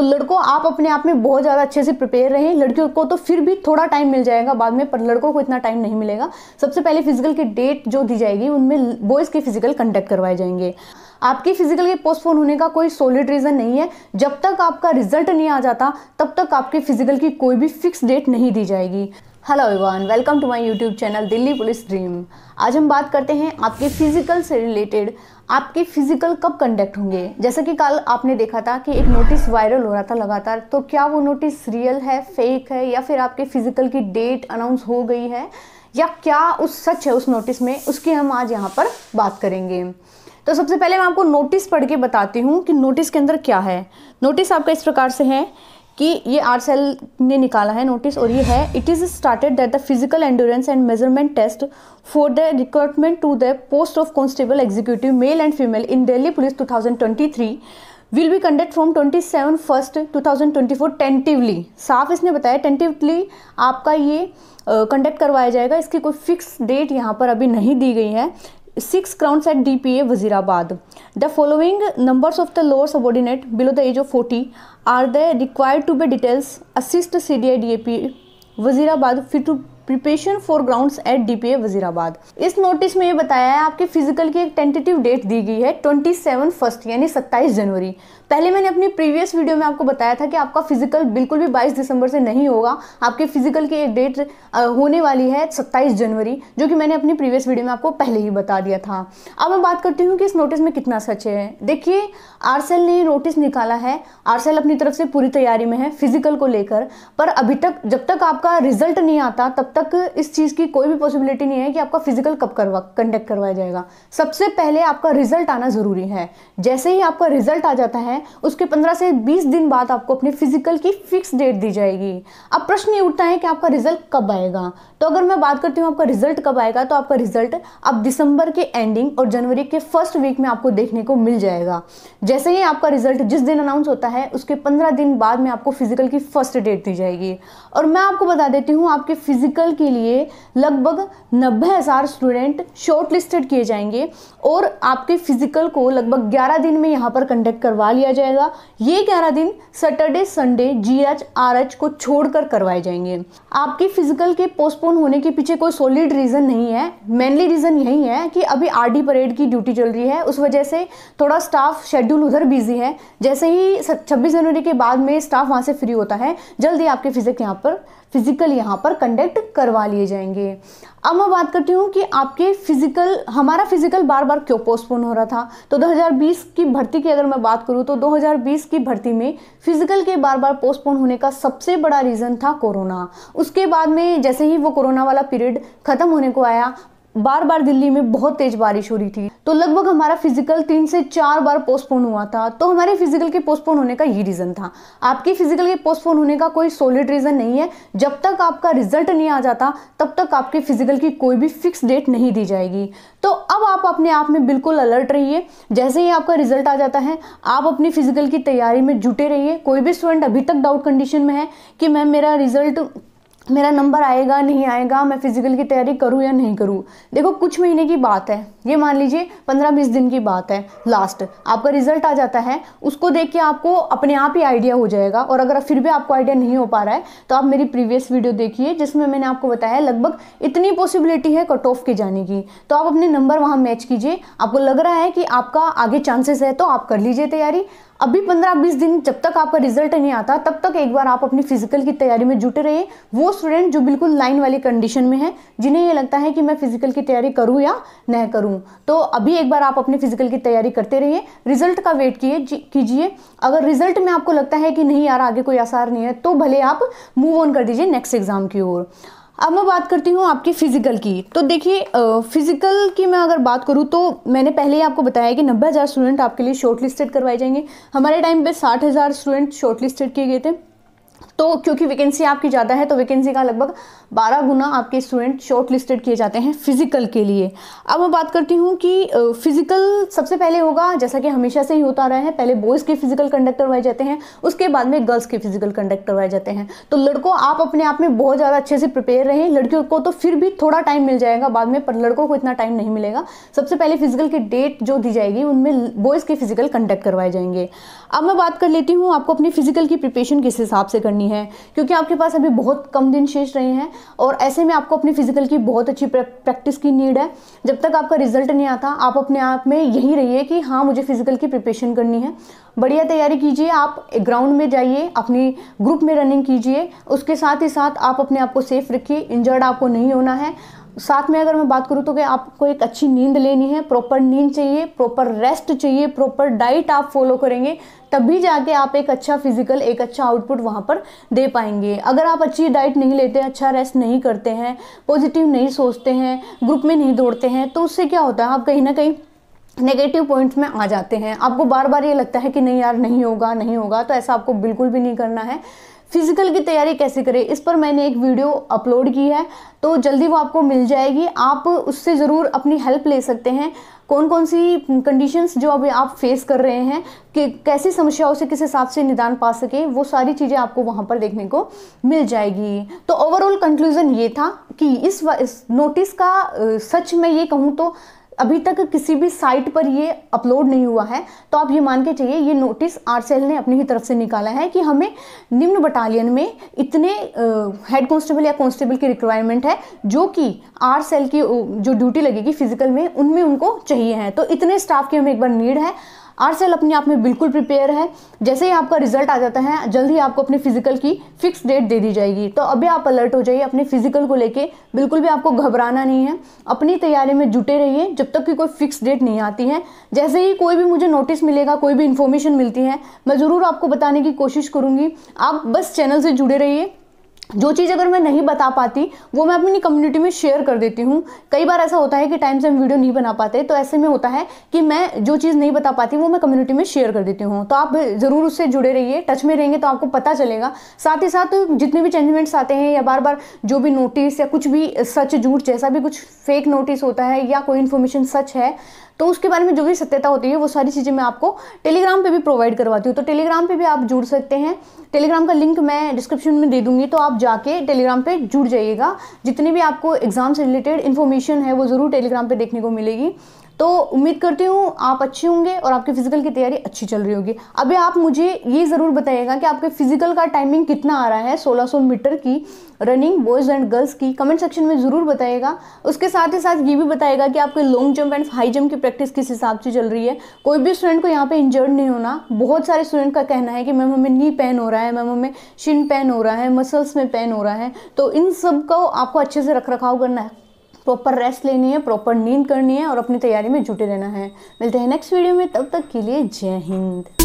तो लड़कों आप अपने आप में बहुत ज़्यादा अच्छे से प्रिपेयर रहें लड़कियों को तो फिर भी थोड़ा टाइम मिल जाएगा बाद में पर लड़कों को इतना टाइम नहीं मिलेगा सबसे पहले फिजिकल की डेट जो दी जाएगी उनमें बॉयज़ के फिजिकल कंडक्ट करवाए जाएंगे आपकी फिजिकल के पोस्टपोन होने का कोई सॉलिड रीज़न नहीं है जब तक आपका रिजल्ट नहीं आ जाता तब तक आपके फिजिकल की कोई भी फिक्स डेट नहीं दी जाएगी hello everyone welcome to my YouTube channel Delhi police dream आज हम बात करते हैं आपके फिजिकल से रिलेटेड आपके फिजिकल कब कंडक्ट होंगे जैसा कि कल आपने देखा था कि एक नोटिस वायरल हो रहा था लगातार तो क्या वो नोटिस रियल है फेक है या फिर आपके फिजिकल की डेट अनाउंस हो गई है या क्या उस सच है उस नोटिस में उसकी हम आज यहाँ पर बात करेंगे तो सबसे पहले मैं आपको नोटिस पढ़ के बताती हूँ कि नोटिस के अंदर क्या है नोटिस आपका इस प्रकार से है कि ये आर सेल ने निकाला है नोटिस और ये है it is started that the physical endurance and measurement test for the recruitment to the post of constable executive male and female in Delhi police 2023 will be conduct from twenty seven first two thousand twenty four tentatively साफ इसने बताया tentatively आपका ये conduct uh, करवाया जाएगा इसकी कोई fix date यहाँ पर अभी नहीं दी गई है six crowns at D P A Wazirabad the following numbers of the lower subordinate below the age of forty are the required to be details assist C D I D A P Wazirabad फिर to preparation for ground at D P A Wazirabad इस notice में ये बताया है आपके physical की एक tentative date दी गई है ट्वेंटी सेवन फर्स्ट यानी सत्ताईस जनवरी पहले मैंने अपनी प्रीवियस वीडियो में आपको बताया था कि आपका फिजिकल बिल्कुल भी बाईस दिसंबर से नहीं होगा आपके फिजिकल की एक डेट होने वाली है सत्ताईस जनवरी जो कि मैंने अपनी प्रीवियस वीडियो में आपको पहले ही बता दिया था अब मैं बात करती हूँ कि इस नोटिस में कितना सच है देखिए आरसेल ने नोटिस निकाला है आरसेल अपनी तरफ से पूरी तैयारी में है फिजिकल को लेकर पर अभी तक जब तक आपका रिजल्ट नहीं आता तब तक इस चीज़ की कोई भी पॉसिबिलिटी नहीं है कि आपका फिजिकल कब करवा कंडक्ट करवाया जाएगा सबसे पहले आपका रिजल्ट आना ज़रूरी है जैसे ही आपका रिजल्ट आ जाता है है उसके 15 से 20 दिन बाद आपको अपने फिजिकल की फिक्स डेट दी जाएगी अब प्रश्न ये उठता है कि आपका रिजल्ट कब आएगा तो अगर मैं बात करती हूँ आपका रिजल्ट कब आएगा तो आपका रिजल्ट अब दिसंबर के एंडिंग और जनवरी के फर्स्ट वीक में आपको देखने को मिल जाएगा जैसे ही आपका रिजल्ट जिस दिन अनाउंस होता है उसके पंद्रह दिन बाद में आपको फिजिकल की फर्स्ट डेट दी जाएगी और मैं आपको बता देती हूँ आपके फिजिकल के लिए लगभग नब्बे हज़ार स्टूडेंट शॉर्ट किए जाएंगे और आपके फिजिकल को लगभग 11 दिन में यहाँ पर कंडक्ट करवा लिया किया जाएगा ये ग्यारह दिन Saturday Sunday G H R H को छोड़कर करवाए जाएंगे आपकी फिजिकल के पोस्टपोन होने के पीछे कोई सॉलिड रीज़न नहीं है मेनली रीज़न यही है कि अभी आर डी परेड की ड्यूटी चल रही है उस वजह से थोड़ा स्टाफ शेड्यूल उधर बिजी है जैसे ही छब्बीस जनवरी के बाद में स्टाफ वहाँ से फ्री होता है जल्दी आपके फिजिक यहाँ पर फिजिकल यहाँ पर कंडक्ट करवा लिए जाएंगे अब मैं बात करती हूँ कि आपके फिजिकल हमारा फिजिकल बार बार क्यों पोस्टपोन हो रहा था तो 2020 की भर्ती की अगर मैं बात करूँ तो 2020 की भर्ती में फिजिकल के बार बार पोस्टपोन होने का सबसे बड़ा रीज़न था कोरोना उसके बाद में जैसे ही वो कोरोना वाला पीरियड ख़त्म होने को आया बार बार दिल्ली में बहुत तेज बारिश हो रही थी तो लगभग हमारा फिजिकल तीन से चार बार पोस्टपोन हुआ था तो हमारे फिजिकल के पोस्टपोन होने का ये रीज़न था आपके फिजिकल के पोस्टपोन होने का कोई सॉलिड रीज़न नहीं है जब तक आपका रिजल्ट नहीं आ जाता तब तक आपके फिजिकल की कोई भी फिक्स डेट नहीं दी जाएगी तो अब आप अपने आप में बिल्कुल अलर्ट रहिए जैसे ही आपका रिजल्ट आ जाता है आप अपनी फिजिकल की तैयारी में जुटे रहिए कोई भी स्टूडेंट अभी तक डाउट कंडीशन में है कि मैम मेरा रिजल्ट मेरा नंबर आएगा नहीं आएगा मैं फ़िज़िकल की तैयारी करूँ या नहीं करूँ देखो कुछ महीने की बात है ये मान लीजिए पंद्रह बीस दिन की बात है लास्ट आपका रिजल्ट आ जाता है उसको देख के आपको अपने आप ही आइडिया हो जाएगा और अगर फिर भी आपको आइडिया नहीं हो पा रहा है तो आप मेरी प्रीवियस वीडियो देखिए जिसमें मैंने आपको बताया लगभग इतनी पॉसिबिलिटी है कट ऑफ के जाने की तो आप अपने नंबर वहाँ मैच कीजिए आपको लग रहा है कि आपका आगे चांसेस है तो आप कर लीजिए तैयारी अभी पंद्रह बीस दिन जब तक आपका रिजल्ट नहीं आता तब तक एक बार आप अपनी फिजिकल की तैयारी में जुटे रहिए वो स्टूडेंट जो बिल्कुल लाइन वाली कंडीशन में है जिन्हें ये लगता है कि मैं फिजिकल की तैयारी करूँ या न करूँ तो अभी एक बार आप अपनी फिजिकल की तैयारी करते रहिए रिजल्ट का वेट कीजिए अगर रिजल्ट में आपको लगता है कि नहीं यार आगे कोई आसार नहीं है तो भले आप मूव ऑन कर दीजिए नेक्स्ट एग्जाम की ओर अब मैं बात करती हूँ आपके फ़िज़िकल की तो देखिए फ़िज़िकल की मैं अगर बात करूँ तो मैंने पहले ही आपको बताया कि नब्बे हज़ार स्टूडेंट आपके लिए शॉर्ट लिस्टेड करवाए जाएंगे हमारे टाइम पे साठ हज़ार स्टूडेंट शॉर्ट लिस्टेड किए गए थे तो क्योंकि वैकेंसी आपकी ज़्यादा है तो वैकेंसी का लगभग बारह गुना आपके स्टूडेंट शॉर्ट लिस्टेड किए जाते हैं फिजिकल के लिए अब मैं बात करती हूँ कि फिजिकल सबसे पहले होगा जैसा कि हमेशा से ही होता रहा है पहले बॉयज़ के फिजिकल कंडक्ट करवाए जाते हैं उसके बाद में गर्ल्स के फिजिकल कंडक्ट करवाए जाते हैं तो लड़कों आप अपने आप में बहुत ज़्यादा अच्छे से प्रिपेयर रहें लड़कियों को तो फिर भी थोड़ा टाइम मिल जाएगा बाद में पर लड़कों को इतना टाइम नहीं मिलेगा सबसे पहले फिजिकल की डेट जो दी जाएगी उनमें बॉयज़ के फिजिकल कंडक्ट करवाए जाएंगे अब मैं बात कर लेती हूँ आपको अपनी फिजिकल की प्रिपेशन किस हिसाब से करनी है हैं क्योंकि आपके पास अभी बहुत कम दिन शेष रहे हैं और ऐसे में आपको अपनी फिजिकल की बहुत अच्छी प्रैक्टिस की नीड है जब तक आपका रिजल्ट नहीं आता आप अपने आप में यही रहिए कि हाँ मुझे फिजिकल की प्रिपरेशन करनी है बढ़िया तैयारी कीजिए आप ग्राउंड में जाइए अपनी ग्रुप में रनिंग कीजिए उसके साथ ही साथ आप अपने आप को सेफ रखिए इंजर्ड आपको नहीं होना है साथ में अगर मैं बात करूँ तो कि आपको एक अच्छी नींद लेनी है प्रॉपर नींद चाहिए प्रॉपर रेस्ट चाहिए प्रॉपर डाइट आप फॉलो करेंगे तभी जाके आप एक अच्छा फिजिकल एक अच्छा आउटपुट वहाँ पर दे पाएंगे अगर आप अच्छी डाइट नहीं लेते अच्छा रेस्ट नहीं करते हैं पॉजिटिव नहीं सोचते हैं ग्रुप में नहीं दौड़ते हैं तो उससे क्या होता है आप कहीं ना कहीं नेगेटिव पॉइंट्स में आ जाते हैं आपको बार बार ये लगता है कि नहीं यार नहीं होगा नहीं होगा तो ऐसा आपको बिल्कुल भी नहीं करना है फिजिकल की तैयारी कैसे करें इस पर मैंने एक वीडियो अपलोड की है तो जल्दी वो आपको मिल जाएगी आप उससे ज़रूर अपनी हेल्प ले सकते हैं कौन कौन सी कंडीशंस जो अभी आप फेस कर रहे हैं कि कैसी समस्याओं से किस हिसाब से निदान पा सकें वो सारी चीज़ें आपको वहाँ पर देखने को मिल जाएगी तो ओवरऑल कंक्लूज़न ये था कि इस, इस नोटिस का सच में ये कहूँ तो अभी तक किसी भी साइट पर ये अपलोड नहीं हुआ है तो आप ये मान के चाहिए ये नोटिस आरसेल ने अपनी ही तरफ से निकाला है कि हमें निम्न बटालियन में इतने हेड कांस्टेबल या कांस्टेबल की रिक्वायरमेंट है जो कि आरसेल की जो ड्यूटी लगेगी फिजिकल में उनमें उनको चाहिए हैं तो इतने स्टाफ की हमें एक बार नीड है आर सेल अपने आप में बिल्कुल प्रिपेयर है जैसे ही आपका रिजल्ट आ जाता है जल्द ही आपको अपने फिजिकल की फिक्स डेट दे दी जाएगी तो अभी आप अलर्ट हो जाइए अपने फिजिकल को लेके बिल्कुल भी आपको घबराना नहीं है अपनी तैयारी में जुटे रहिए जब तक कि कोई फिक्स डेट नहीं आती है जैसे ही कोई भी मुझे नोटिस मिलेगा कोई भी इन्फॉर्मेशन मिलती है मैं ज़रूर आपको बताने की कोशिश करूँगी आप बस चैनल से जुड़े रहिए जो चीज़ अगर मैं नहीं बता पाती वो मैं अपनी कम्युनिटी में शेयर कर देती हूँ कई बार ऐसा होता है कि टाइम से हम वीडियो नहीं बना पाते तो ऐसे में होता है कि मैं जो चीज़ नहीं बता पाती वो मैं कम्युनिटी में शेयर कर देती हूँ तो आप ज़रूर उससे जुड़े रहिए टच में रहेंगे तो आपको पता चलेगा साथ ही साथ जितने भी चेंजमेंट्स आते हैं या बार बार जो भी नोटिस या कुछ भी सच झूठ जैसा भी कुछ फेक नोटिस होता है या कोई इन्फॉर्मेशन सच है तो उसके बारे में जो भी सत्यता होती है वो सारी चीज़ें मैं आपको टेलीग्राम पे भी प्रोवाइड करवाती हूँ तो टेलीग्राम पे भी आप जुड़ सकते हैं टेलीग्राम का लिंक मैं डिस्क्रिप्शन में दे दूँगी तो आप जाके टेलीग्राम पे जुड़ जाइएगा जितनी भी आपको एग्ज़ाम से रिलेटेड इन्फॉर्मेशन है वो ज़रूर टेलीग्राम पर देखने को मिलेगी तो उम्मीद करती हूँ आप अच्छे होंगे और आपकी फ़िज़िकल की तैयारी अच्छी चल रही होगी अभी आप मुझे ये ज़रूर बताइएगा कि आपके फ़िज़िकल का टाइमिंग कितना आ रहा है 1600 मीटर की रनिंग बॉयज़ एंड गर्ल्स की कमेंट सेक्शन में ज़रूर बताइएगा उसके साथ ही साथ ये भी बताएगा कि आपके long jump and high jump की प्रैक्टिस किस हिसाब से चल रही है कोई भी स्टूडेंट को यहाँ पर इंजर्ड नहीं होना बहुत सारे स्टूडेंट का कहना है कि मैम हमें नी पेन हो रहा है मैम हमें शिन पेन हो रहा है मसल्स में पेन हो रहा है तो इन सब को आपको अच्छे से रख रखाव करना है प्रॉपर रेस्ट लेनी है प्रॉपर नींद करनी है और अपनी तैयारी में जुटे रहना है मिलते हैं नेक्स्ट वीडियो में तब तक के लिए जय हिंद